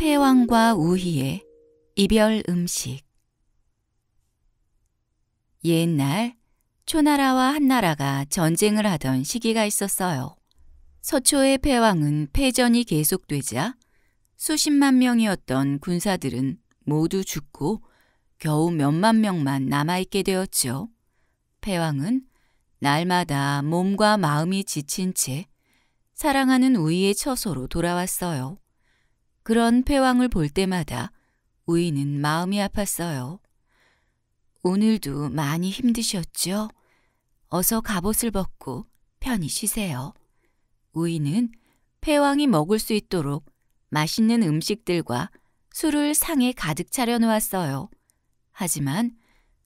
패왕과 우희의 이별 음식 옛날 초나라와 한나라가 전쟁을 하던 시기가 있었어요. 서초의 패왕은 패전이 계속되자 수십만 명이었던 군사들은 모두 죽고 겨우 몇만 명만 남아있게 되었지요. 패왕은 날마다 몸과 마음이 지친 채 사랑하는 우희의 처소로 돌아왔어요. 그런 폐왕을볼 때마다 우이는 마음이 아팠어요. 오늘도 많이 힘드셨죠? 어서 갑옷을 벗고 편히 쉬세요. 우이는 폐왕이 먹을 수 있도록 맛있는 음식들과 술을 상에 가득 차려놓았어요. 하지만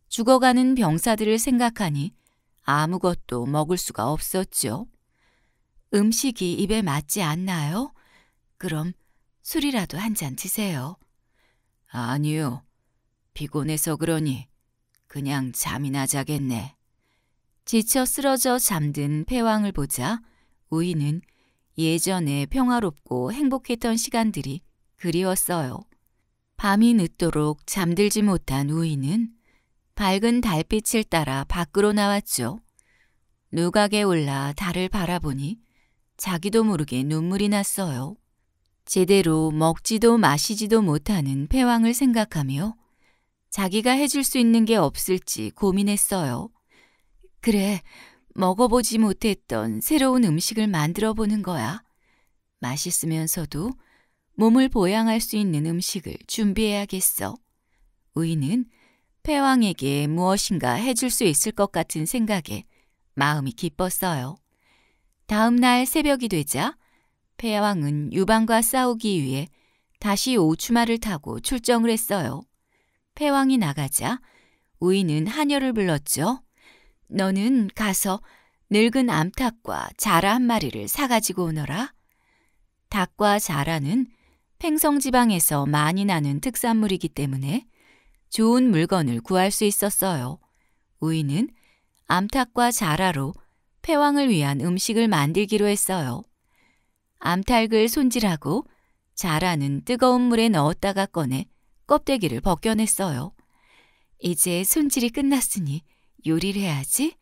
죽어가는 병사들을 생각하니 아무것도 먹을 수가 없었죠. 음식이 입에 맞지 않나요? 그럼 술이라도 한잔 드세요. 아니요. 피곤해서 그러니 그냥 잠이나 자겠네. 지쳐 쓰러져 잠든 폐왕을 보자 우이는 예전에 평화롭고 행복했던 시간들이 그리웠어요. 밤이 늦도록 잠들지 못한 우이는 밝은 달빛을 따라 밖으로 나왔죠. 누각에 올라 달을 바라보니 자기도 모르게 눈물이 났어요. 제대로 먹지도 마시지도 못하는 패왕을 생각하며 자기가 해줄 수 있는 게 없을지 고민했어요. 그래, 먹어보지 못했던 새로운 음식을 만들어 보는 거야. 맛있으면서도 몸을 보양할 수 있는 음식을 준비해야겠어. 우이는 패왕에게 무엇인가 해줄 수 있을 것 같은 생각에 마음이 기뻤어요. 다음 날 새벽이 되자 폐왕은 유방과 싸우기 위해 다시 오추마를 타고 출정을 했어요. 폐왕이 나가자 우이는한녀를 불렀죠. 너는 가서 늙은 암탉과 자라 한 마리를 사가지고 오너라. 닭과 자라는 팽성지방에서 많이 나는 특산물이기 때문에 좋은 물건을 구할 수 있었어요. 우이는 암탉과 자라로 폐왕을 위한 음식을 만들기로 했어요. 암탉을 손질하고 자라는 뜨거운 물에 넣었다가 꺼내 껍데기를 벗겨냈어요. 이제 손질이 끝났으니 요리를 해야지.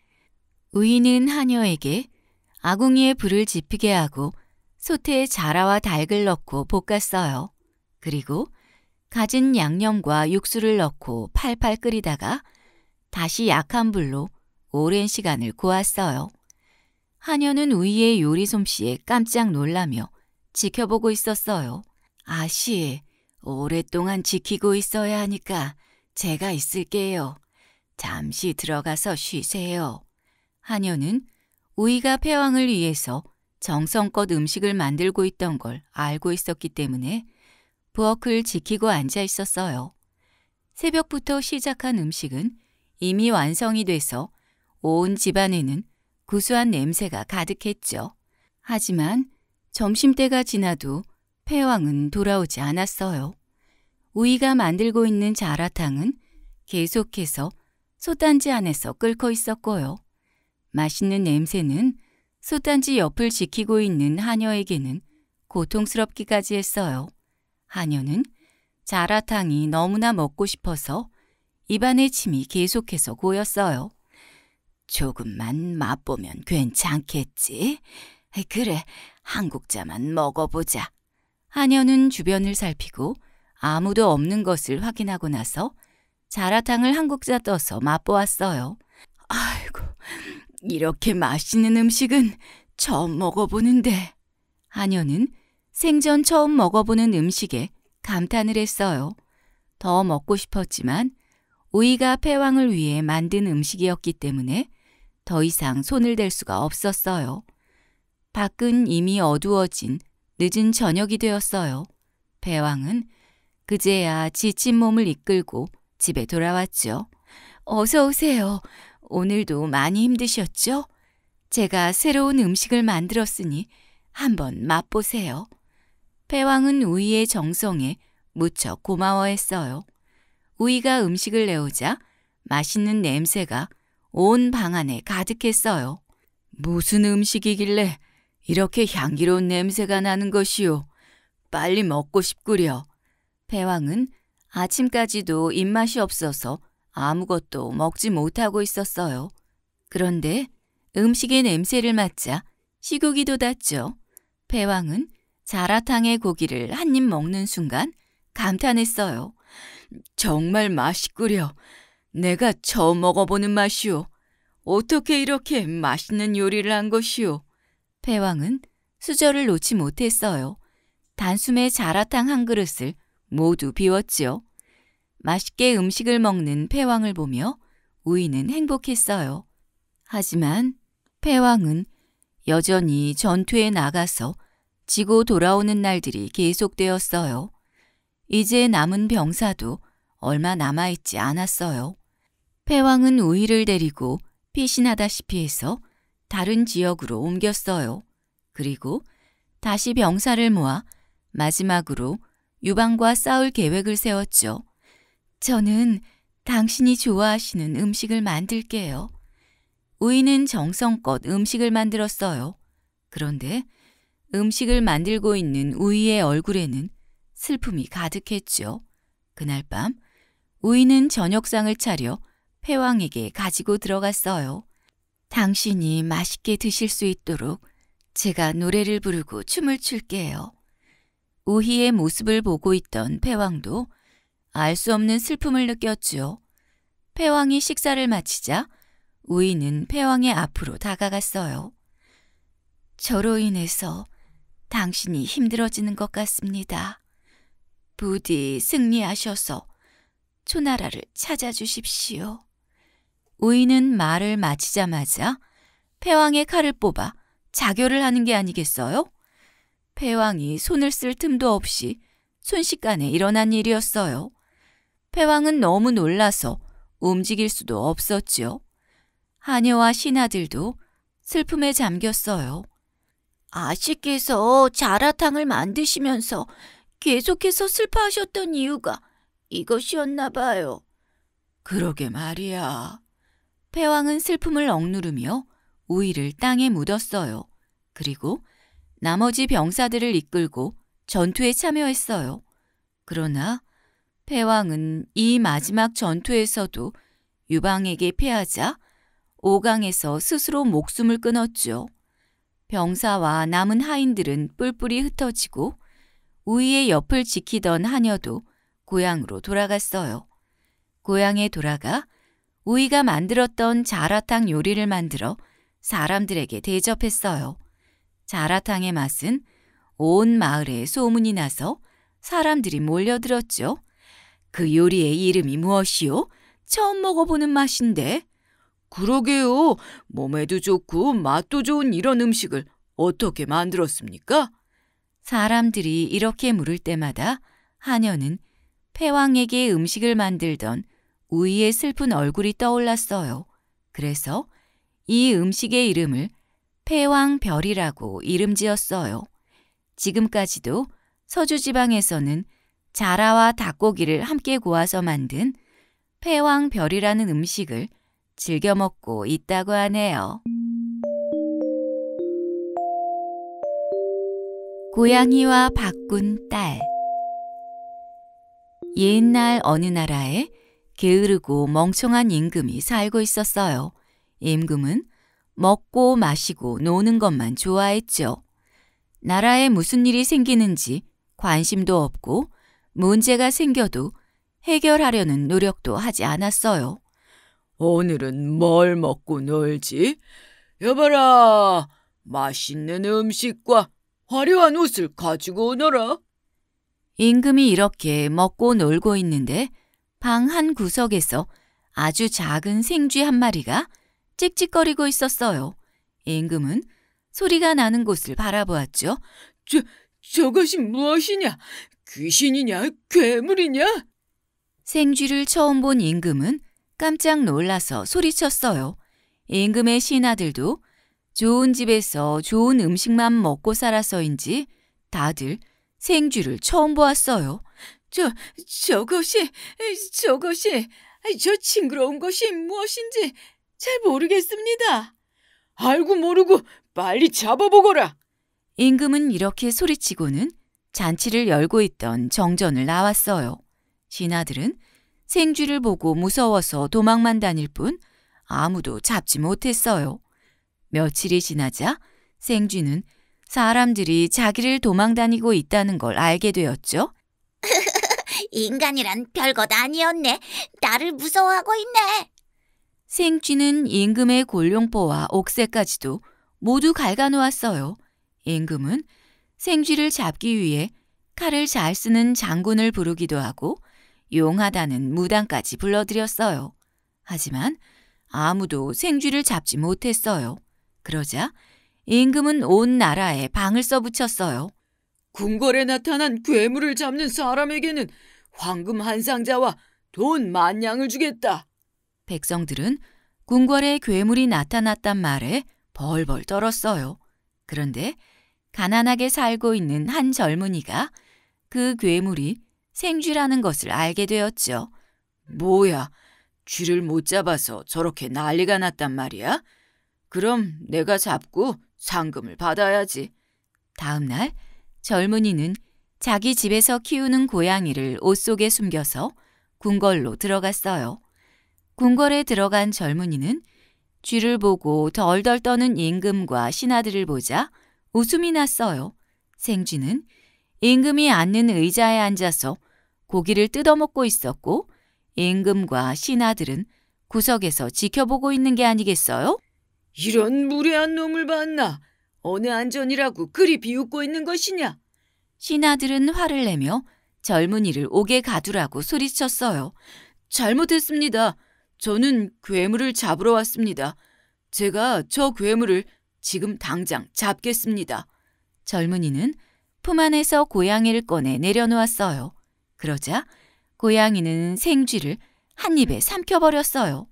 우이는 하녀에게 아궁이에 불을 지피게 하고 소태에 자라와 닭을 넣고 볶았어요. 그리고 가진 양념과 육수를 넣고 팔팔 끓이다가 다시 약한 불로 오랜 시간을 구웠어요. 하녀는 우이의 요리 솜씨에 깜짝 놀라며 지켜보고 있었어요. 아씨, 오랫동안 지키고 있어야 하니까 제가 있을게요. 잠시 들어가서 쉬세요. 하녀는 우이가 폐왕을 위해서 정성껏 음식을 만들고 있던 걸 알고 있었기 때문에 부엌을 지키고 앉아 있었어요. 새벽부터 시작한 음식은 이미 완성이 돼서 온 집안에는 구수한 냄새가 가득했죠. 하지만 점심때가 지나도 패왕은 돌아오지 않았어요. 우이가 만들고 있는 자라탕은 계속해서 소단지 안에서 끓고 있었고요. 맛있는 냄새는 소단지 옆을 지키고 있는 하녀에게는 고통스럽기까지 했어요. 하녀는 자라탕이 너무나 먹고 싶어서 입안에 침이 계속해서 고였어요. 조금만 맛보면 괜찮겠지? 그래, 한국자만 먹어보자. 하녀는 주변을 살피고 아무도 없는 것을 확인하고 나서 자라탕을 한국자 떠서 맛보았어요. 아이고, 이렇게 맛있는 음식은 처음 먹어보는데. 하녀는 생전 처음 먹어보는 음식에 감탄을 했어요. 더 먹고 싶었지만 우이가 패왕을 위해 만든 음식이었기 때문에 더 이상 손을 댈 수가 없었어요. 밖은 이미 어두워진 늦은 저녁이 되었어요. 배왕은 그제야 지친 몸을 이끌고 집에 돌아왔죠. 어서 오세요. 오늘도 많이 힘드셨죠? 제가 새로운 음식을 만들었으니 한번 맛보세요. 배왕은 우이의 정성에 무척 고마워했어요. 우이가 음식을 내오자 맛있는 냄새가 온방 안에 가득했어요. 무슨 음식이길래 이렇게 향기로운 냄새가 나는 것이요. 빨리 먹고 싶구려. 배왕은 아침까지도 입맛이 없어서 아무것도 먹지 못하고 있었어요. 그런데 음식의 냄새를 맡자 식욕이 돋았죠. 배왕은 자라탕의 고기를 한 입 먹는 순간 감탄했어요. 정말 맛있구려. 내가 처음 먹어보는 맛이오. 어떻게 이렇게 맛있는 요리를 한 것이오. 패왕은 수저를 놓지 못했어요. 단숨에 자라탕 한 그릇을 모두 비웠지요. 맛있게 음식을 먹는 폐왕을 보며 우이는 행복했어요. 하지만 폐왕은 여전히 전투에 나가서 지고 돌아오는 날들이 계속되었어요. 이제 남은 병사도 얼마 남아있지 않았어요. 패왕은 우이를 데리고 피신하다시피 해서 다른 지역으로 옮겼어요. 그리고 다시 병사를 모아 마지막으로 유방과 싸울 계획을 세웠죠. 저는 당신이 좋아하시는 음식을 만들게요. 우이는 정성껏 음식을 만들었어요. 그런데 음식을 만들고 있는 우이의 얼굴에는 슬픔이 가득했죠. 그날 밤 우이는 저녁상을 차려 폐왕에게 가지고 들어갔어요. 당신이 맛있게 드실 수 있도록 제가 노래를 부르고 춤을 출게요. 우희의 모습을 보고 있던 폐왕도알 수 없는 슬픔을 느꼈지요. 폐왕이 식사를 마치자 우희는 폐왕의 앞으로 다가갔어요. 저로 인해서 당신이 힘들어지는 것 같습니다. 부디 승리하셔서 초나라를 찾아주십시오. 우이는 말을 마치자마자 폐왕의 칼을 뽑아 자결을 하는 게 아니겠어요? 폐왕이 손을 쓸 틈도 없이 순식간에 일어난 일이었어요. 폐왕은 너무 놀라서 움직일 수도 없었지요. 하녀와 신하들도 슬픔에 잠겼어요. 아씨께서 자라탕을 만드시면서 계속해서 슬퍼하셨던 이유가 이것이었나 봐요. 그러게 말이야. 패왕은 슬픔을 억누르며 우이를 땅에 묻었어요. 그리고 나머지 병사들을 이끌고 전투에 참여했어요. 그러나 패왕은 이 마지막 전투에서도 유방에게 패하자 오강에서 스스로 목숨을 끊었죠. 병사와 남은 하인들은 뿔뿔이 흩어지고 우이의 옆을 지키던 하녀도 고향으로 돌아갔어요. 고향에 돌아가 우이가 만들었던 자라탕 요리를 만들어 사람들에게 대접했어요. 자라탕의 맛은 온 마을에 소문이 나서 사람들이 몰려들었죠. 그 요리의 이름이 무엇이요? 처음 먹어보는 맛인데. 그러게요. 몸에도 좋고 맛도 좋은 이런 음식을 어떻게 만들었습니까? 사람들이 이렇게 물을 때마다 하녀는 패왕에게 음식을 만들던 우이의 슬픈 얼굴이 떠올랐어요. 그래서 이 음식의 이름을 폐왕별이라고 이름 지었어요. 지금까지도 서주 지방에서는 자라와 닭고기를 함께 구워서 만든 폐왕별이라는 음식을 즐겨 먹고 있다고 하네요. 고양이와 바꾼 딸 옛날 어느 나라에 게으르고 멍청한 임금이 살고 있었어요. 임금은 먹고 마시고 노는 것만 좋아했죠. 나라에 무슨 일이 생기는지 관심도 없고 문제가 생겨도 해결하려는 노력도 하지 않았어요. 오늘은 뭘 먹고 놀지? 여봐라, 맛있는 음식과 화려한 옷을 가지고 오너라. 임금이 이렇게 먹고 놀고 있는데 방한 구석에서 아주 작은 생쥐 한 마리가 찍찍거리고 있었어요. 임금은 소리가 나는 곳을 바라보았죠. 저, 저것이 무엇이냐? 귀신이냐? 괴물이냐? 생쥐를 처음 본 임금은 깜짝 놀라서 소리쳤어요. 임금의 신하들도 좋은 집에서 좋은 음식만 먹고 살아서인지 다들 생쥐를 처음 보았어요. 저, 저것이, 저것이, 저 징그러운 것이 무엇인지 잘 모르겠습니다. 알고 모르고 빨리 잡아보거라. 임금은 이렇게 소리치고는 잔치를 열고 있던 정전을 나왔어요. 신하들은 생쥐를 보고 무서워서 도망만 다닐 뿐 아무도 잡지 못했어요. 며칠이 지나자 생쥐는 사람들이 자기를 도망 다니고 있다는 걸 알게 되었죠. 인간이란 별것 아니었네. 나를 무서워하고 있네. 생쥐는 임금의 골룡뽀와 옥새까지도 모두 갉아놓았어요. 임금은 생쥐를 잡기 위해 칼을 잘 쓰는 장군을 부르기도 하고 용하다는 무당까지 불러들였어요. 하지만 아무도 생쥐를 잡지 못했어요. 그러자 임금은 온 나라에 방을 써붙였어요. 궁궐에 나타난 괴물을 잡는 사람에게는 황금 한 상자와 돈 만냥을 주겠다. 백성들은 궁궐에 괴물이 나타났단 말에 벌벌 떨었어요. 그런데 가난하게 살고 있는 한 젊은이가 그 괴물이 생쥐라는 것을 알게 되었죠. 뭐야, 쥐를 못 잡아서 저렇게 난리가 났단 말이야? 그럼 내가 잡고 상금을 받아야지. 다음날 젊은이는 자기 집에서 키우는 고양이를 옷 속에 숨겨서 궁궐로 들어갔어요. 궁궐에 들어간 젊은이는 쥐를 보고 덜덜 떠는 임금과 신하들을 보자 웃음이 났어요. 생쥐는 임금이 앉는 의자에 앉아서 고기를 뜯어먹고 있었고 임금과 신하들은 구석에서 지켜보고 있는 게 아니겠어요? 이런 무례한 놈을 봤나? 어느 안전이라고 그리 비웃고 있는 것이냐? 신하들은 화를 내며 젊은이를 옥에 가두라고 소리쳤어요. 잘못했습니다. 저는 괴물을 잡으러 왔습니다. 제가 저 괴물을 지금 당장 잡겠습니다. 젊은이는 품 안에서 고양이를 꺼내 내려놓았어요. 그러자 고양이는 생쥐를 한 입에 삼켜버렸어요.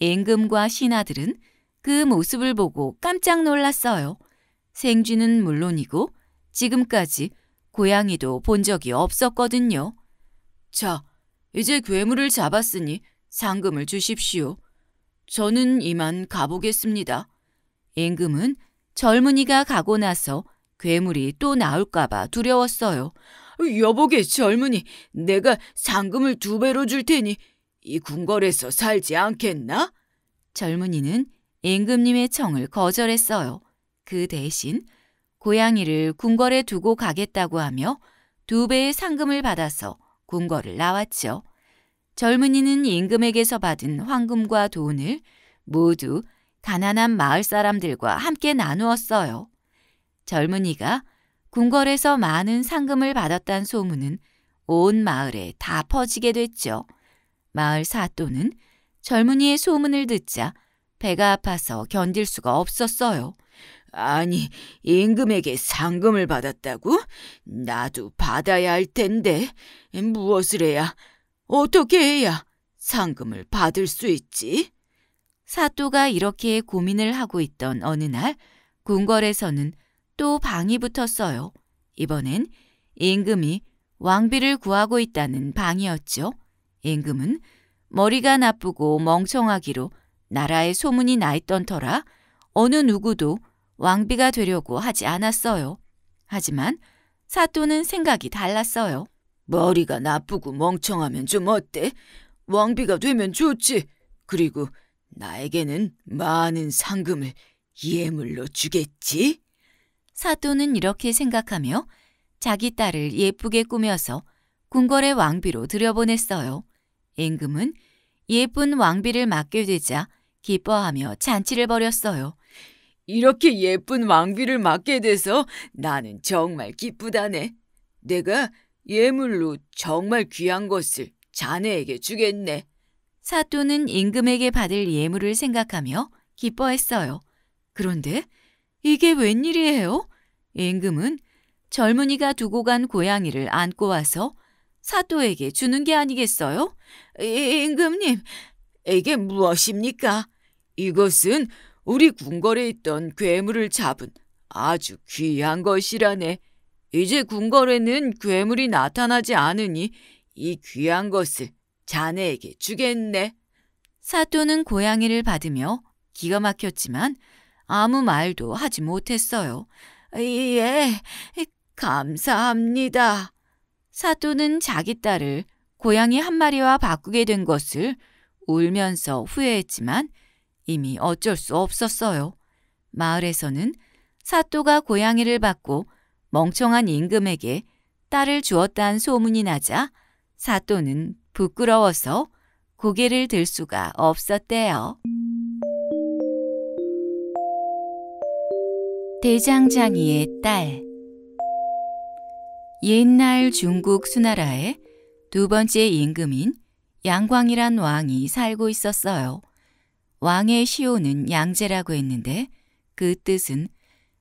앵금과 신하들은 그 모습을 보고 깜짝 놀랐어요. 생쥐는 물론이고 지금까지 고양이도 본 적이 없었거든요. 자, 이제 괴물을 잡았으니 상금을 주십시오. 저는 이만 가보겠습니다. 임금은 젊은이가 가고 나서 괴물이 또 나올까봐 두려웠어요. 여보게 젊은이, 내가 상금을 두 배로 줄 테니 이 궁궐에서 살지 않겠나? 젊은이는 임금님의 청을 거절했어요. 그 대신 고양이를 궁궐에 두고 가겠다고 하며 두 배의 상금을 받아서 궁궐을 나왔지요. 젊은이는 임금에게서 받은 황금과 돈을 모두 가난한 마을 사람들과 함께 나누었어요. 젊은이가 궁궐에서 많은 상금을 받았단 소문은 온 마을에 다 퍼지게 됐죠. 마을 사또는 젊은이의 소문을 듣자 배가 아파서 견딜 수가 없었어요. 아니, 임금에게 상금을 받았다고? 나도 받아야 할 텐데, 무엇을 해야, 어떻게 해야 상금을 받을 수 있지? 사또가 이렇게 고민을 하고 있던 어느 날, 궁궐에서는 또 방이 붙었어요. 이번엔 임금이 왕비를 구하고 있다는 방이었죠. 임금은 머리가 나쁘고 멍청하기로 나라에 소문이 나 있던 터라 어느 누구도 왕비가 되려고 하지 않았어요. 하지만 사또는 생각이 달랐어요. 머리가 나쁘고 멍청하면 좀 어때? 왕비가 되면 좋지. 그리고 나에게는 많은 상금을 예물로 주겠지? 사또는 이렇게 생각하며 자기 딸을 예쁘게 꾸며서 궁궐의 왕비로 들여보냈어요. 임금은 예쁜 왕비를 맡게 되자 기뻐하며 잔치를 벌였어요. 이렇게 예쁜 왕비를 맡게 돼서 나는 정말 기쁘다네. 내가 예물로 정말 귀한 것을 자네에게 주겠네. 사또는 임금에게 받을 예물을 생각하며 기뻐했어요. 그런데 이게 웬일이에요? 임금은 젊은이가 두고 간 고양이를 안고 와서 사또에게 주는 게 아니겠어요? 임금님, 이게 무엇입니까? 이것은 우리 궁궐에 있던 괴물을 잡은 아주 귀한 것이라네. 이제 궁궐에는 괴물이 나타나지 않으니 이 귀한 것을 자네에게 주겠네. 사또는 고양이를 받으며 기가 막혔지만 아무 말도 하지 못했어요. 예, 감사합니다. 사또는 자기 딸을 고양이 한 마리와 바꾸게 된 것을 울면서 후회했지만 이미 어쩔 수 없었어요. 마을에서는 사또가 고양이를 받고 멍청한 임금에게 딸을 주었다는 소문이 나자 사또는 부끄러워서 고개를 들 수가 없었대요. 대장장이의 딸 옛날 중국 수나라에 두 번째 임금인 양광이란 왕이 살고 있었어요. 왕의 시호는 양제라고 했는데 그 뜻은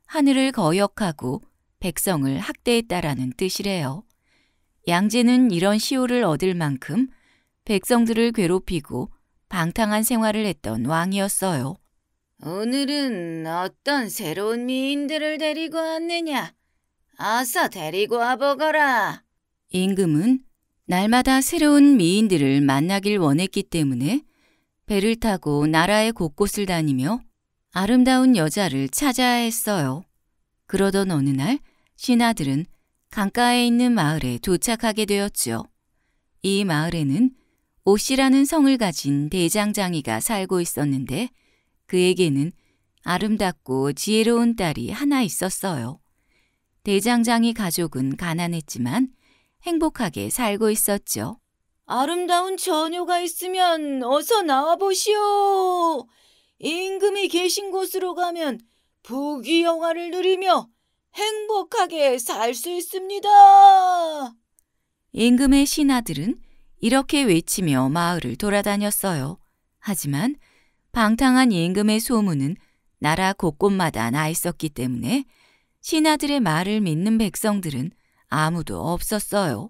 하늘을 거역하고 백성을 학대했다라는 뜻이래요. 양제는 이런 시호를 얻을 만큼 백성들을 괴롭히고 방탕한 생활을 했던 왕이었어요. 오늘은 어떤 새로운 미인들을 데리고 왔느냐? 어서 데리고 와보거라. 임금은 날마다 새로운 미인들을 만나길 원했기 때문에 배를 타고 나라의 곳곳을 다니며 아름다운 여자를 찾아야 했어요. 그러던 어느 날 신하들은 강가에 있는 마을에 도착하게 되었지요. 이 마을에는 옷이라는 성을 가진 대장장이가 살고 있었는데 그에게는 아름답고 지혜로운 딸이 하나 있었어요. 대장장이 가족은 가난했지만 행복하게 살고 있었죠. 아름다운 전효가 있으면 어서 나와보시오. 임금이 계신 곳으로 가면 부귀 영화를 누리며 행복하게 살 수 있습니다. 임금의 신하들은 이렇게 외치며 마을을 돌아다녔어요. 하지만 방탕한 임금의 소문은 나라 곳곳마다 나 있었기 때문에 신하들의 말을 믿는 백성들은 아무도 없었어요.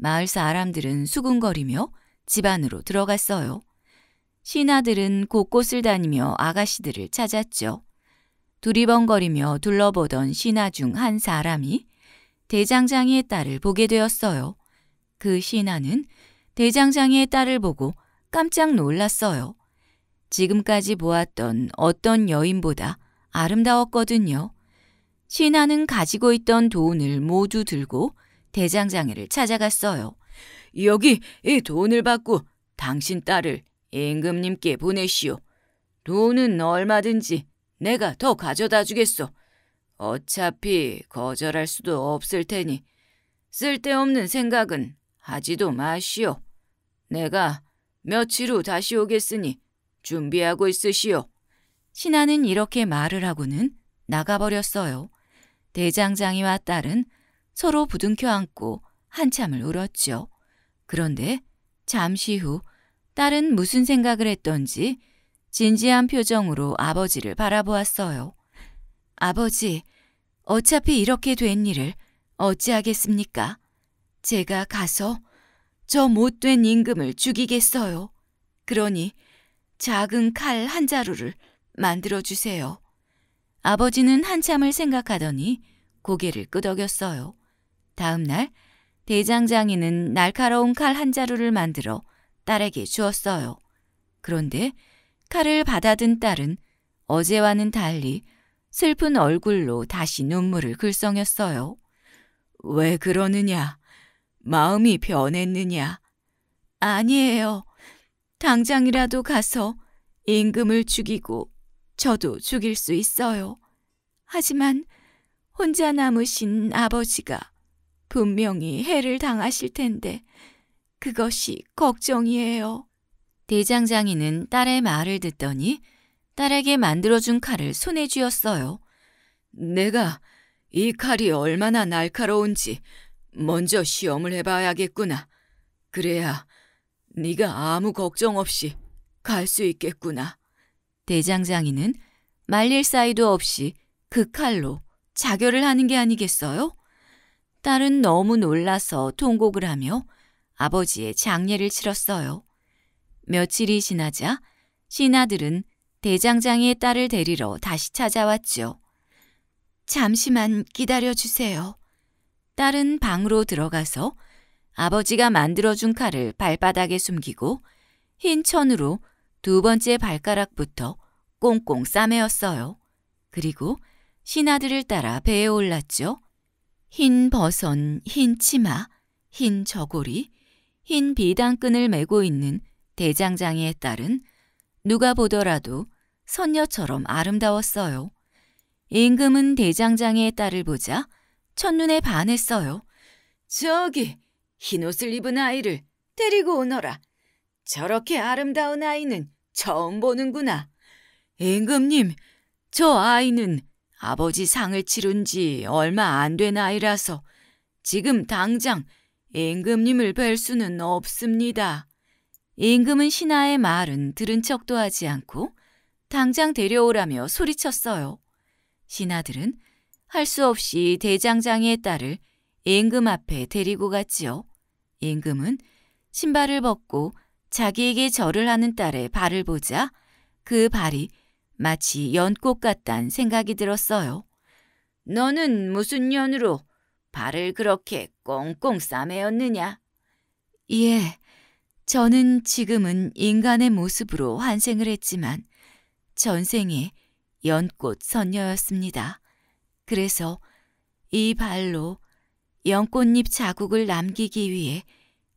마을 사람들은 수군거리며 집 안으로 들어갔어요. 신하들은 곳곳을 다니며 아가씨들을 찾았죠. 두리번거리며 둘러보던 신하 중 한 사람이 대장장이의 딸을 보게 되었어요. 그 신하는 대장장이의 딸을 보고 깜짝 놀랐어요. 지금까지 보았던 어떤 여인보다 아름다웠거든요. 신하는 가지고 있던 돈을 모두 들고 대장장이를 찾아갔어요. 여기 이 돈을 받고 당신 딸을 임금님께 보내시오. 돈은 얼마든지 내가 더 가져다 주겠소. 어차피 거절할 수도 없을 테니 쓸데없는 생각은 하지도 마시오. 내가 며칠 후 다시 오겠으니 준비하고 있으시오. 신하는 이렇게 말을 하고는 나가버렸어요. 대장장이와 딸은 서로 부둥켜 안고 한참을 울었죠. 그런데 잠시 후 딸은 무슨 생각을 했던지 진지한 표정으로 아버지를 바라보았어요. 아버지, 어차피 이렇게 된 일을 어찌하겠습니까? 제가 가서 저 못된 임금을 죽이겠어요. 그러니 작은 칼 한 자루를 만들어 주세요. 아버지는 한참을 생각하더니 고개를 끄덕였어요. 다음 날 대장장이는 날카로운 칼 한 자루를 만들어 딸에게 주었어요. 그런데 칼을 받아든 딸은 어제와는 달리 슬픈 얼굴로 다시 눈물을 글썽였어요. 왜 그러느냐? 마음이 변했느냐? 아니에요. 당장이라도 가서 임금을 죽이고 저도 죽일 수 있어요. 하지만 혼자 남으신 아버지가 분명히 해를 당하실 텐데 그것이 걱정이에요. 대장장이는 딸의 말을 듣더니 딸에게 만들어준 칼을 손에 쥐었어요. 내가 이 칼이 얼마나 날카로운지 먼저 시험을 해봐야겠구나. 그래야 네가 아무 걱정 없이 갈 수 있겠구나. 대장장이는 말릴 사이도 없이 그 칼로 자결을 하는 게 아니겠어요? 딸은 너무 놀라서 통곡을 하며 아버지의 장례를 치렀어요. 며칠이 지나자 신하들은 대장장의 이 딸을 데리러 다시 찾아왔죠. 잠시만 기다려 주세요. 딸은 방으로 들어가서 아버지가 만들어준 칼을 발바닥에 숨기고 흰 천으로 두 번째 발가락부터 꽁꽁 싸매었어요. 그리고 신하들을 따라 배에 올랐죠. 흰 버선, 흰 치마, 흰 저고리, 흰 비단끈을 메고 있는 대장장이의 딸은 누가 보더라도 선녀처럼 아름다웠어요. 임금은 대장장이의 딸을 보자 첫눈에 반했어요. 저기 흰옷을 입은 아이를 데리고 오너라. 저렇게 아름다운 아이는 처음 보는구나. 임금님, 저 아이는 아버지 상을 치른 지 얼마 안 된 아이라서 지금 당장 임금님을 뵐 수는 없습니다. 임금은 신하의 말은 들은 척도 하지 않고 당장 데려오라며 소리쳤어요. 신하들은 할 수 없이 대장장의 이 딸을 임금 앞에 데리고 갔지요. 임금은 신발을 벗고 자기에게 절을 하는 딸의 발을 보자 그 발이 마치 연꽃 같단 생각이 들었어요. 너는 무슨 연으로 발을 그렇게 꽁꽁 싸매었느냐? 예, 저는 지금은 인간의 모습으로 환생을 했지만 전생에 연꽃 선녀였습니다. 그래서 이 발로 연꽃잎 자국을 남기기 위해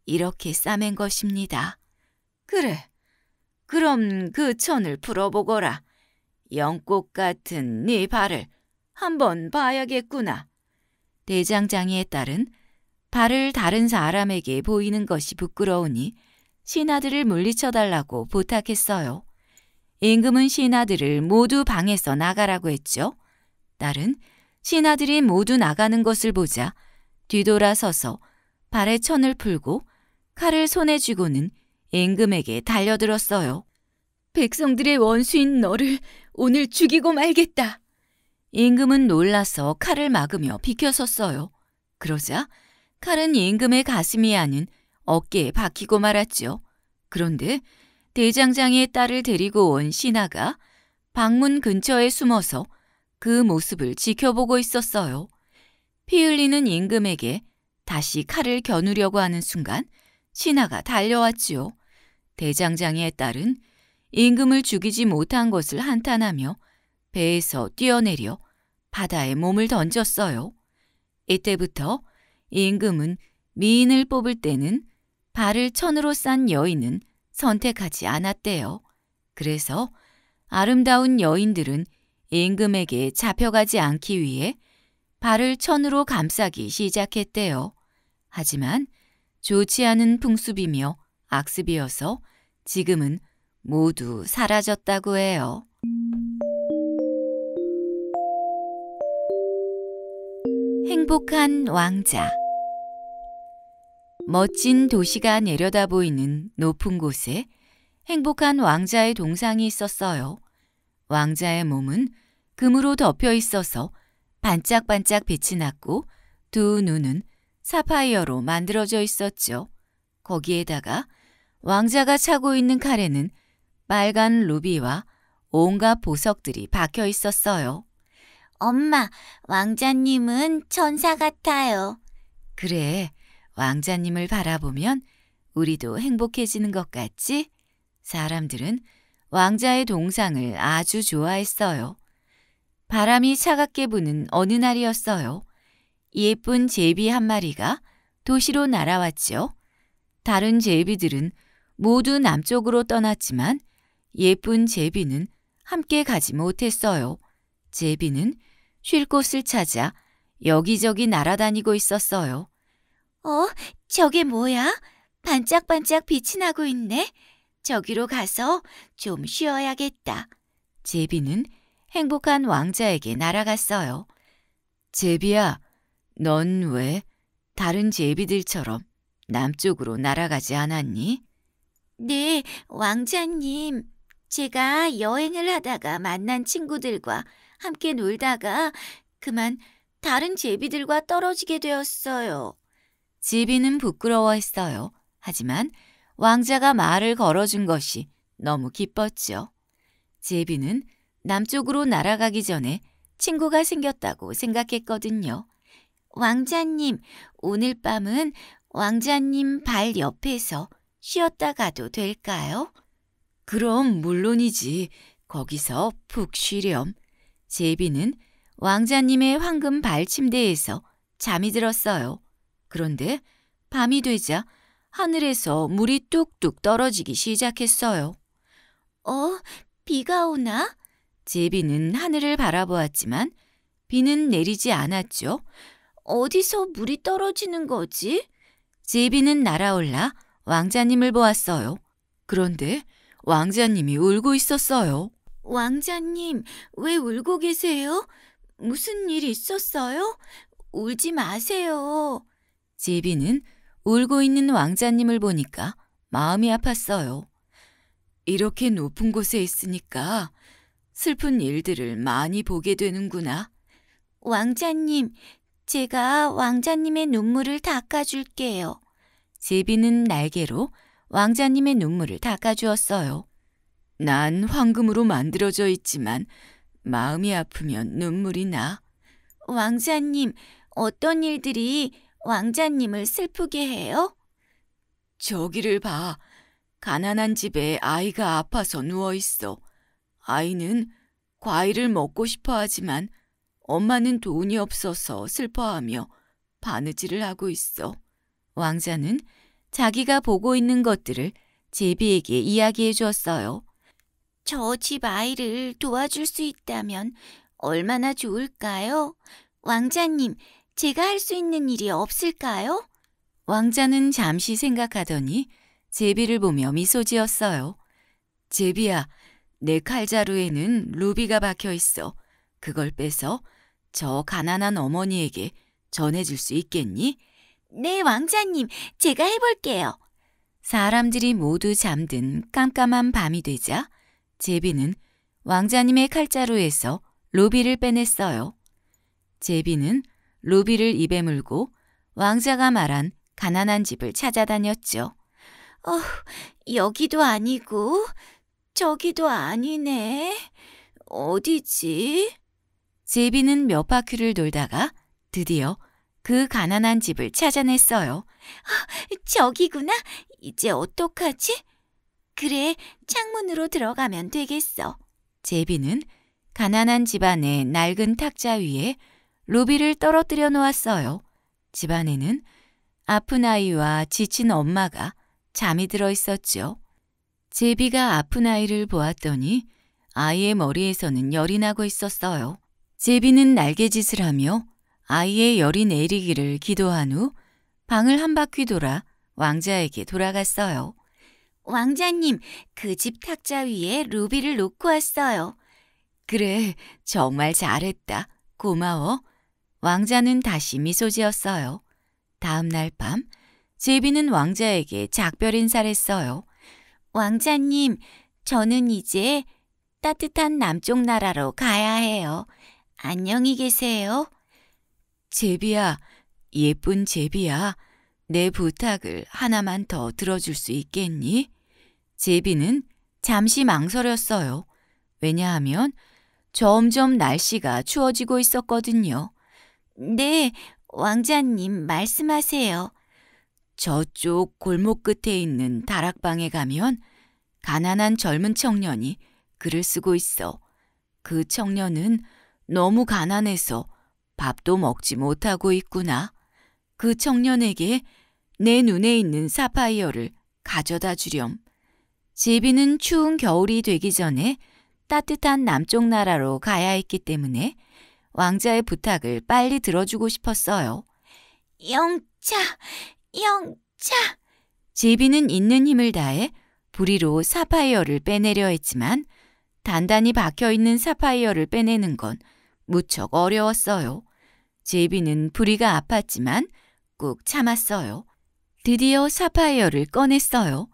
이렇게 싸맨 것입니다. 그래, 그럼 그 천을 풀어보거라. 영꽃 같은 네 발을 한번 봐야겠구나. 대장장이의 딸은 발을 다른 사람에게 보이는 것이 부끄러우니 신하들을 물리쳐달라고 부탁했어요. 임금은 신하들을 모두 방에서 나가라고 했죠. 딸은 신하들이 모두 나가는 것을 보자 뒤돌아서서 발에 천을 풀고 칼을 손에 쥐고는 임금에게 달려들었어요. 백성들의 원수인 너를 오늘 죽이고 말겠다. 임금은 놀라서 칼을 막으며 비켜섰어요. 그러자 칼은 임금의 가슴이 아닌 어깨에 박히고 말았지요. 그런데 대장장의 딸을 데리고 온 신하가 방문 근처에 숨어서 그 모습을 지켜보고 있었어요. 피 흘리는 임금에게 다시 칼을 겨누려고 하는 순간 신하가 달려왔지요. 대장장의 딸은 임금을 죽이지 못한 것을 한탄하며 배에서 뛰어내려 바다에 몸을 던졌어요. 이때부터 임금은 미인을 뽑을 때는 발을 천으로 싼 여인은 선택하지 않았대요. 그래서 아름다운 여인들은 임금에게 잡혀가지 않기 위해 발을 천으로 감싸기 시작했대요. 하지만 좋지 않은 풍습이며 악습이어서 지금은 모두 사라졌다고 해요. 행복한 왕자 멋진 도시가 내려다 보이는 높은 곳에 행복한 왕자의 동상이 있었어요. 왕자의 몸은 금으로 덮여 있어서 반짝반짝 빛이 났고 두 눈은 사파이어로 만들어져 있었죠. 거기에다가 왕자가 차고 있는 칼에는 빨간 루비와 온갖 보석들이 박혀 있었어요. 엄마, 왕자님은 천사 같아요. 그래, 왕자님을 바라보면 우리도 행복해지는 것 같지? 사람들은 왕자의 동상을 아주 좋아했어요. 바람이 차갑게 부는 어느 날이었어요. 예쁜 제비 한 마리가 도시로 날아왔지요. 다른 제비들은 모두 남쪽으로 떠났지만 예쁜 제비는 함께 가지 못했어요. 제비는 쉴 곳을 찾아 여기저기 날아다니고 있었어요. 어, 저게 뭐야? 반짝반짝 빛이 나고 있네. 저기로 가서 좀 쉬어야겠다. 제비는 행복한 왕자에게 날아갔어요. 제비야, 넌 왜 다른 제비들처럼 남쪽으로 날아가지 않았니? 네, 왕자님. 제가 여행을 하다가 만난 친구들과 함께 놀다가 그만 다른 제비들과 떨어지게 되었어요. 제비는 부끄러워했어요. 하지만 왕자가 말을 걸어준 것이 너무 기뻤죠. 제비는 남쪽으로 날아가기 전에 친구가 생겼다고 생각했거든요. 왕자님, 오늘 밤은 왕자님 발 옆에서 쉬었다 가도 될까요? 그럼 물론이지. 거기서 푹 쉬렴. 제비는 왕자님의 황금 발침대에서 잠이 들었어요. 그런데 밤이 되자 하늘에서 물이 뚝뚝 떨어지기 시작했어요. 어, 비가 오나? 제비는 하늘을 바라보았지만 비는 내리지 않았죠. 어디서 물이 떨어지는 거지? 제비는 날아올라 왕자님을 보았어요. 그런데 왕자님이 울고 있었어요. 왕자님, 왜 울고 계세요? 무슨 일 있었어요? 울지 마세요. 지비는 울고 있는 왕자님을 보니까 마음이 아팠어요. 이렇게 높은 곳에 있으니까 슬픈 일들을 많이 보게 되는구나. 왕자님, 제가 왕자님의 눈물을 닦아줄게요. 제비는 날개로 왕자님의 눈물을 닦아주었어요. 난 황금으로 만들어져 있지만 마음이 아프면 눈물이 나. 왕자님, 어떤 일들이 왕자님을 슬프게 해요? 저기를 봐. 가난한 집에 아이가 아파서 누워 있어. 아이는 과일을 먹고 싶어 하지만 엄마는 돈이 없어서 슬퍼하며 바느질을 하고 있어. 왕자는 자기가 보고 있는 것들을 제비에게 이야기해 주었어요. 저 집 아이를 도와줄 수 있다면 얼마나 좋을까요? 왕자님, 제가 할 수 있는 일이 없을까요? 왕자는 잠시 생각하더니 제비를 보며 미소 지었어요. 제비야, 내 칼자루에는 루비가 박혀 있어. 그걸 빼서 저 가난한 어머니에게 전해줄 수 있겠니? 네, 왕자님, 제가 해볼게요. 사람들이 모두 잠든 깜깜한 밤이 되자 제비는 왕자님의 칼자루에서 로비를 빼냈어요. 제비는 로비를 입에 물고 왕자가 말한 가난한 집을 찾아다녔죠. 어, 여기도 아니고 저기도 아니네. 어디지? 제비는 몇 바퀴를 돌다가 드디어 그 가난한 집을 찾아냈어요. 아, 저기구나. 이제 어떡하지? 그래, 창문으로 들어가면 되겠어. 제비는 가난한 집안의 낡은 탁자 위에 로비를 떨어뜨려 놓았어요. 집안에는 아픈 아이와 지친 엄마가 잠이 들어 있었지요. 제비가 아픈 아이를 보았더니 아이의 머리에서는 열이 나고 있었어요. 제비는 날개짓을 하며 아이의 열이 내리기를 기도한 후 방을 한 바퀴 돌아 왕자에게 돌아갔어요. 왕자님, 그 집 탁자 위에 루비를 놓고 왔어요. 그래, 정말 잘했다. 고마워. 왕자는 다시 미소 지었어요. 다음 날 밤, 제비는 왕자에게 작별 인사를 했어요. 왕자님, 저는 이제 따뜻한 남쪽 나라로 가야 해요. 안녕히 계세요. 제비야, 예쁜 제비야, 내 부탁을 하나만 더 들어줄 수 있겠니? 제비는 잠시 망설였어요. 왜냐하면 점점 날씨가 추워지고 있었거든요. 네, 왕자님 말씀하세요. 저쪽 골목 끝에 있는 다락방에 가면 가난한 젊은 청년이 글을 쓰고 있어. 그 청년은 너무 가난해서 밥도 먹지 못하고 있구나. 그 청년에게 내 눈에 있는 사파이어를 가져다 주렴. 제비는 추운 겨울이 되기 전에 따뜻한 남쪽 나라로 가야 했기 때문에 왕자의 부탁을 빨리 들어주고 싶었어요. 영차, 영차. 제비는 있는 힘을 다해 부리로 사파이어를 빼내려 했지만 단단히 박혀 있는 사파이어를 빼내는 건 무척 어려웠어요. 제비는 부리가 아팠지만 꾹 참았어요. 드디어 사파이어를 꺼냈어요.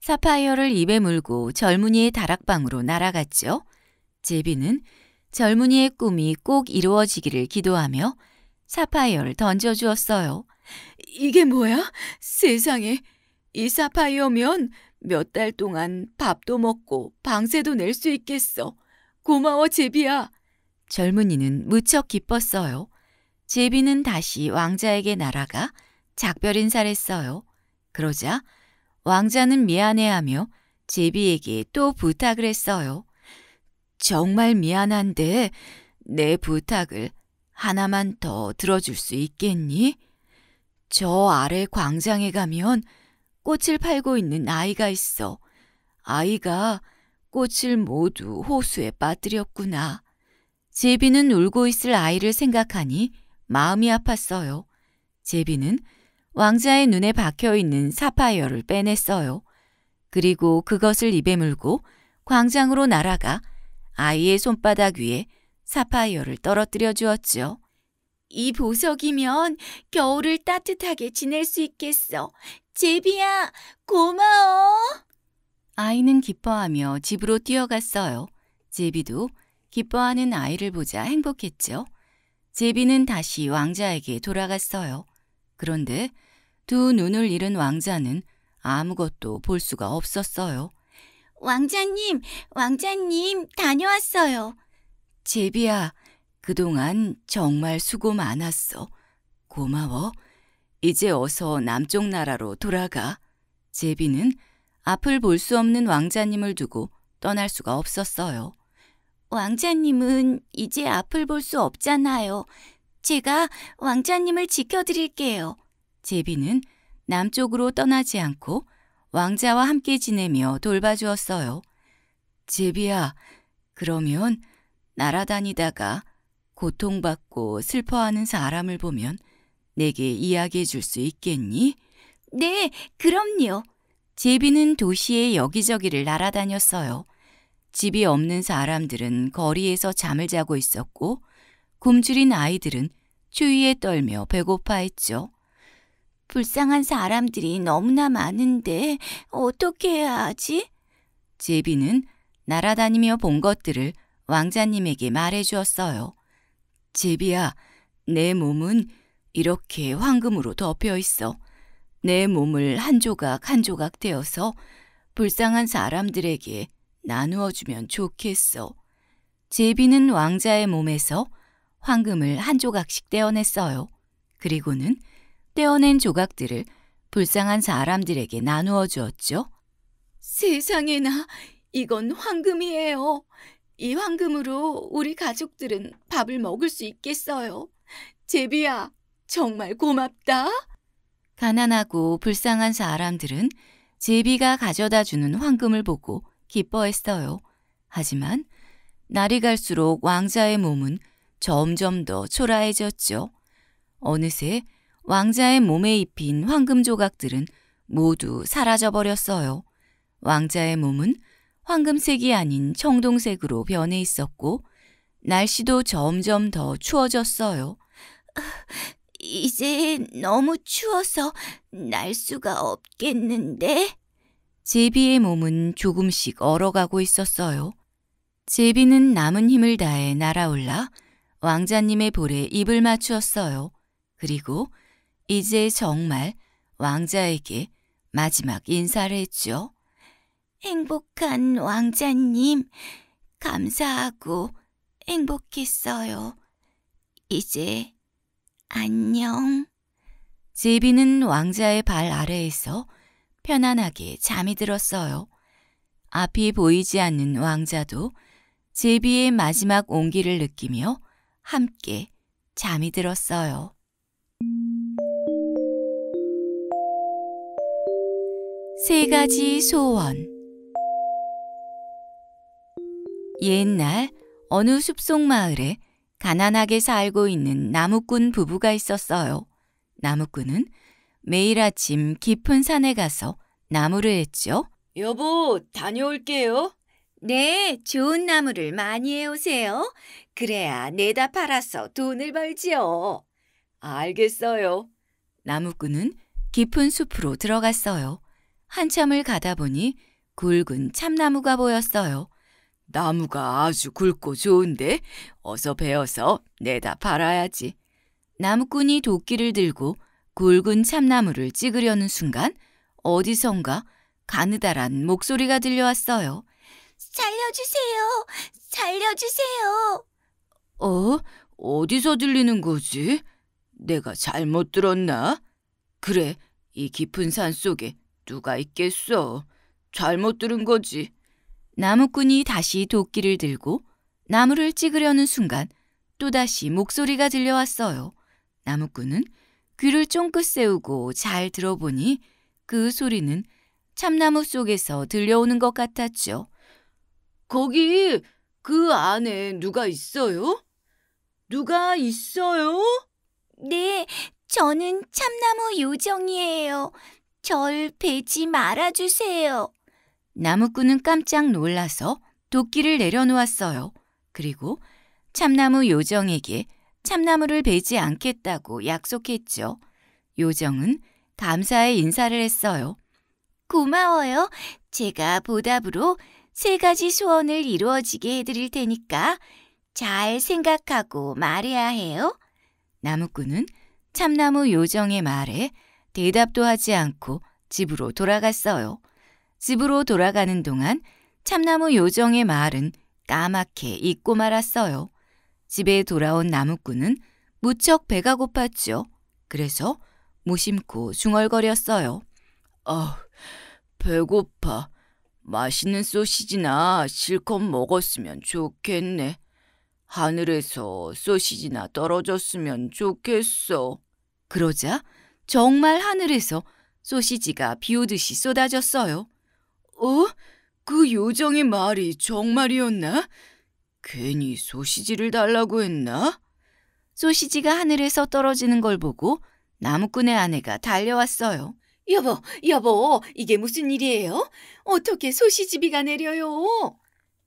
사파이어를 입에 물고 젊은이의 다락방으로 날아갔죠. 제비는 젊은이의 꿈이 꼭 이루어지기를 기도하며 사파이어를 던져주었어요. 이게 뭐야? 세상에. 이 사파이어면 몇 달 동안 밥도 먹고 방세도 낼 수 있겠어. 고마워, 제비야. 젊은이는 무척 기뻤어요. 제비는 다시 왕자에게 날아가 작별 인사를 했어요. 그러자 왕자는 미안해하며 제비에게 또 부탁을 했어요. 정말 미안한데 내 부탁을 하나만 더 들어줄 수 있겠니? 저 아래 광장에 가면 꽃을 팔고 있는 아이가 있어. 아이가 꽃을 모두 호수에 빠뜨렸구나. 제비는 울고 있을 아이를 생각하니 마음이 아팠어요. 제비는 왕자의 눈에 박혀있는 사파이어를 빼냈어요. 그리고 그것을 입에 물고 광장으로 날아가 아이의 손바닥 위에 사파이어를 떨어뜨려 주었지요. 이 보석이면 겨울을 따뜻하게 지낼 수 있겠어. 제비야, 고마워. 아이는 기뻐하며 집으로 뛰어갔어요. 제비도 기뻐하는 아이를 보자 행복했죠. 제비는 다시 왕자에게 돌아갔어요. 그런데 두 눈을 잃은 왕자는 아무것도 볼 수가 없었어요. 왕자님, 왕자님, 다녀왔어요. 제비야, 그동안 정말 수고 많았어. 고마워. 이제 어서 남쪽 나라로 돌아가. 제비는 앞을 볼 수 없는 왕자님을 두고 떠날 수가 없었어요. 왕자님은 이제 앞을 볼 수 없잖아요. 제가 왕자님을 지켜드릴게요. 제비는 남쪽으로 떠나지 않고 왕자와 함께 지내며 돌봐주었어요. 제비야, 그러면 날아다니다가 고통받고 슬퍼하는 사람을 보면 내게 이야기해 줄 수 있겠니? 네, 그럼요. 제비는 도시의 여기저기를 날아다녔어요. 집이 없는 사람들은 거리에서 잠을 자고 있었고 굶주린 아이들은 추위에 떨며 배고파했죠. 불쌍한 사람들이 너무나 많은데 어떻게 해야 하지? 제비는 날아다니며 본 것들을 왕자님에게 말해주었어요. 제비야, 내 몸은 이렇게 황금으로 덮여 있어. 내 몸을 한 조각 한 조각 되어서 불쌍한 사람들에게 나누어 주면 좋겠어. 제비는 왕자의 몸에서 황금을 한 조각씩 떼어냈어요. 그리고는 떼어낸 조각들을 불쌍한 사람들에게 나누어 주었죠. 세상에나 이건 황금이에요. 이 황금으로 우리 가족들은 밥을 먹을 수 있겠어요. 제비야, 정말 고맙다. 가난하고 불쌍한 사람들은 제비가 가져다 주는 황금을 보고 기뻐했어요. 하지만 날이 갈수록 왕자의 몸은 점점 더 초라해졌죠. 어느새 왕자의 몸에 입힌 황금 조각들은 모두 사라져버렸어요. 왕자의 몸은 황금색이 아닌 청동색으로 변해 있었고 날씨도 점점 더 추워졌어요. 이제 너무 추워서 날 수가 없겠는데? 제비의 몸은 조금씩 얼어가고 있었어요. 제비는 남은 힘을 다해 날아올라 왕자님의 볼에 입을 맞추었어요. 그리고 이제 정말 왕자에게 마지막 인사를 했죠. 행복한 왕자님, 감사하고 행복했어요. 이제 안녕. 제비는 왕자의 발 아래에서 편안하게 잠이 들었어요. 앞이 보이지 않는 왕자도 제비의 마지막 온기를 느끼며 함께 잠이 들었어요. 세 가지 소원 옛날 어느 숲속 마을에 가난하게 살고 있는 나무꾼 부부가 있었어요. 나무꾼은 매일 아침 깊은 산에 가서 나무를 했죠. 여보, 다녀올게요. 네, 좋은 나무를 많이 해오세요. 그래야 내다 팔아서 돈을 벌지요. 알겠어요. 나무꾼은 깊은 숲으로 들어갔어요. 한참을 가다 보니 굵은 참나무가 보였어요. 나무가 아주 굵고 좋은데 어서 베어서 내다 팔아야지. 나무꾼이 도끼를 들고 굵은 참나무를 찍으려는 순간 어디선가 가느다란 목소리가 들려왔어요. 살려주세요! 살려주세요! 어? 어디서 들리는 거지? 내가 잘못 들었나? 그래, 이 깊은 산 속에 누가 있겠어. 잘못 들은 거지. 나무꾼이 다시 도끼를 들고 나무를 찍으려는 순간 또다시 목소리가 들려왔어요. 나무꾼은 귀를 쫑긋 세우고 잘 들어보니 그 소리는 참나무 속에서 들려오는 것 같았죠. 거기 그 안에 누가 있어요? 누가 있어요? 네, 저는 참나무 요정이에요. 절 베지 말아주세요. 나무꾼은 깜짝 놀라서 도끼를 내려놓았어요. 그리고 참나무 요정에게 참나무를 베지 않겠다고 약속했죠. 요정은 감사의 인사를 했어요. 고마워요. 제가 보답으로 세 가지 소원을 이루어지게 해드릴 테니까 잘 생각하고 말해야 해요. 나무꾼은 참나무 요정의 말에 대답도 하지 않고 집으로 돌아갔어요. 집으로 돌아가는 동안 참나무 요정의 말은 까맣게 잊고 말았어요. 집에 돌아온 나무꾼은 무척 배가 고팠죠. 그래서 무심코 중얼거렸어요. 아, 배고파. 맛있는 소시지나 실컷 먹었으면 좋겠네. 하늘에서 소시지나 떨어졌으면 좋겠어. 그러자 정말 하늘에서 소시지가 비오듯이 쏟아졌어요. 어? 그 요정의 말이 정말이었나? 괜히 소시지를 달라고 했나? 소시지가 하늘에서 떨어지는 걸 보고 나무꾼의 아내가 달려왔어요. 여보, 여보, 이게 무슨 일이에요? 어떻게 소시지비가 내려요?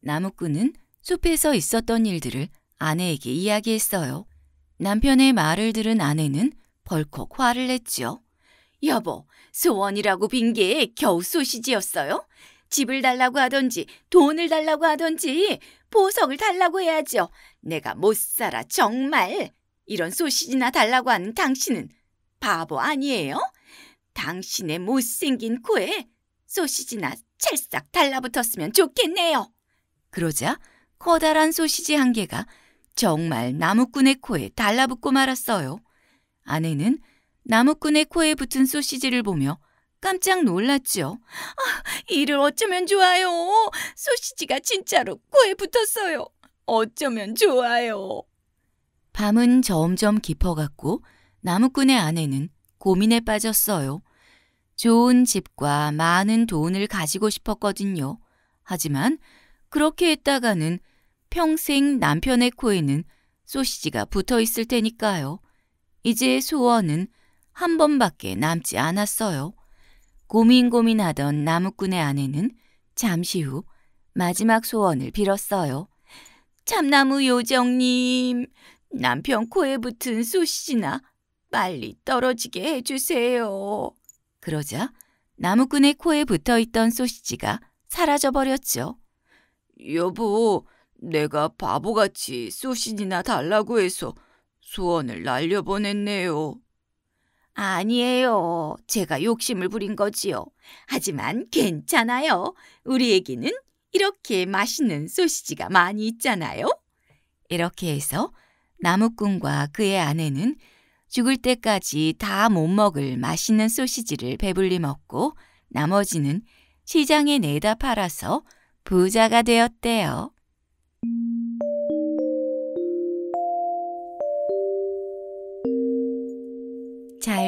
나무꾼은 숲에서 있었던 일들을 아내에게 이야기했어요. 남편의 말을 들은 아내는 벌컥 화를 냈지요. 여보, 소원이라고 빈게 겨우 소시지였어요? 집을 달라고 하던지 돈을 달라고 하던지 보석을 달라고 해야죠. 내가 못 살아 정말. 이런 소시지나 달라고 하는 당신은 바보 아니에요? 당신의 못생긴 코에 소시지나 찰싹 달라붙었으면 좋겠네요. 그러자 커다란 소시지 한 개가 정말 나무꾼의 코에 달라붙고 말았어요. 아내는 나무꾼의 코에 붙은 소시지를 보며 깜짝 놀랐죠. 아, 이를 어쩌면 좋아요. 소시지가 진짜로 코에 붙었어요. 어쩌면 좋아요. 밤은 점점 깊어갔고 나무꾼의 아내는 고민에 빠졌어요. 좋은 집과 많은 돈을 가지고 싶었거든요. 하지만 그렇게 했다가는 평생 남편의 코에는 소시지가 붙어 있을 테니까요. 이제 소원은 한 번밖에 남지 않았어요. 고민고민하던 나무꾼의 아내는 잠시 후 마지막 소원을 빌었어요. 참나무 요정님, 남편 코에 붙은 쑤시나 빨리 떨어지게 해주세요. 그러자 나무꾼의 코에 붙어있던 소시지가 사라져버렸죠. 여보, 내가 바보같이 소시지나 달라고 해서 소원을 날려보냈네요. 아니에요. 제가 욕심을 부린 거지요. 하지만 괜찮아요. 우리에게는 이렇게 맛있는 소시지가 많이 있잖아요. 이렇게 해서 나무꾼과 그의 아내는 죽을 때까지 다 못 먹을 맛있는 소시지를 배불리 먹고 나머지는 시장에 내다 팔아서 부자가 되었대요.